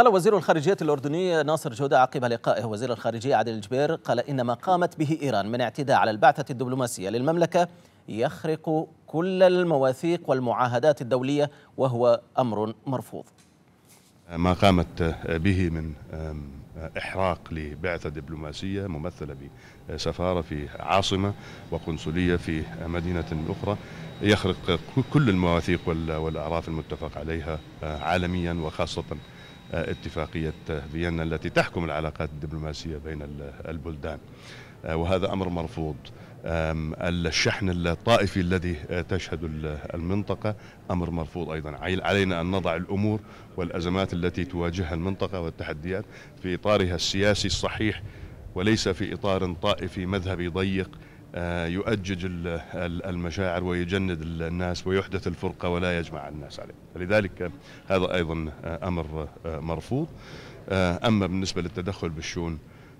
قال وزير الخارجية الأردني ناصر جودة عقب لقائه وزير الخارجية عادل الجبير قال إن ما قامت به إيران من اعتداء على البعثة الدبلوماسية للمملكة يخرق كل المواثيق والمعاهدات الدولية وهو أمر مرفوض ما قامت به من إحراق لبعثة دبلوماسية ممثلة بسفارة في عاصمة وقنصلية في مدينة أخرى يخرق كل المواثيق والأعراف المتفق عليها آه، عالميا وخاصة اتفاقية فيينا التي تحكم العلاقات الدبلوماسية بين البلدان آه، وهذا أمر مرفوض الشحن الطائفي الذي آه، تشهد المنطقة أمر مرفوض أيضا علينا أن نضع الأمور والأزمات التي تواجهها المنطقة والتحديات في إطارها السياسي الصحيح وليس في إطار طائفي مذهبي ضيق آه، يؤجج المشاعر ويجند الناس ويحدث الفرقة ولا يجمع الناس عليه فلذلك هذا أيضا آه، أمر آه، مرفوض أما بالنسبة للتدخل بالشؤون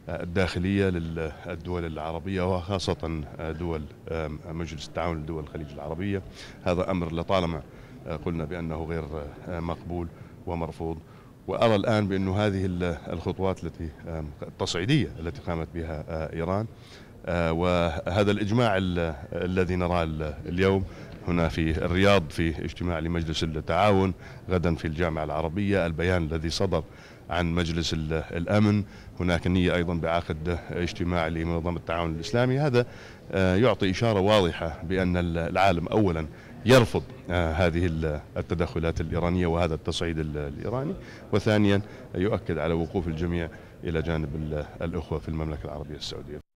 الداخلية للدول العربية وخاصة دول مجلس التعاون لدول الخليج العربية هذا أمر لطالما قلنا بأنه غير مقبول ومرفوض وأرى الآن بأن هذه الخطوات التي التصعيدية التي قامت بها إيران آه، وهذا الإجماع الذي نراه اليوم هنا في الرياض في اجتماع لمجلس التعاون غدا في الجامعة العربية البيان الذي صدر عن مجلس الأمن هناك نية أيضا بعقد اجتماع لمنظمة التعاون الإسلامي هذا آه، يعطي إشارة واضحة بأن العالم أولا يرفض آه، هذه التدخلات الإيرانية وهذا التصعيد الإيراني وثانيا يؤكد على وقوف الجميع إلى جانب الأخوة في المملكة العربية السعودية